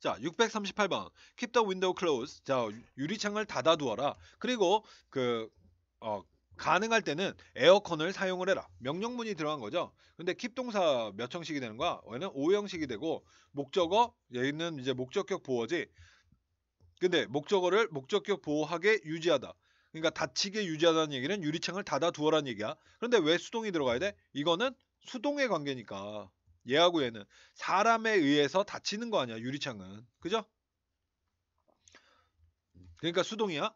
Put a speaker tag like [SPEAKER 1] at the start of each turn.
[SPEAKER 1] 자, 638번. Keep the window closed. 자, 유리창을 닫아두어라. 그리고 그 어, 가능할 때는 에어컨을 사용을 해라. 명령문이 들어간 거죠. 근데 keep 동사 몇 형식이 되는 거야? 얘는 5형식이 되고 목적어 얘는 이제 목적격 보호지. 근데 목적어를 목적격 보호하게 유지하다. 그러니까 닫히게 유지하다는 얘기는 유리창을 닫아두어라는 얘기야. 그런데 왜 수동이 들어가야 돼? 이거는 수동의 관계니까. 얘하고 얘는 사람에 의해서 다치는 거 아니야 유리창은 그죠? 그러니까 수동이야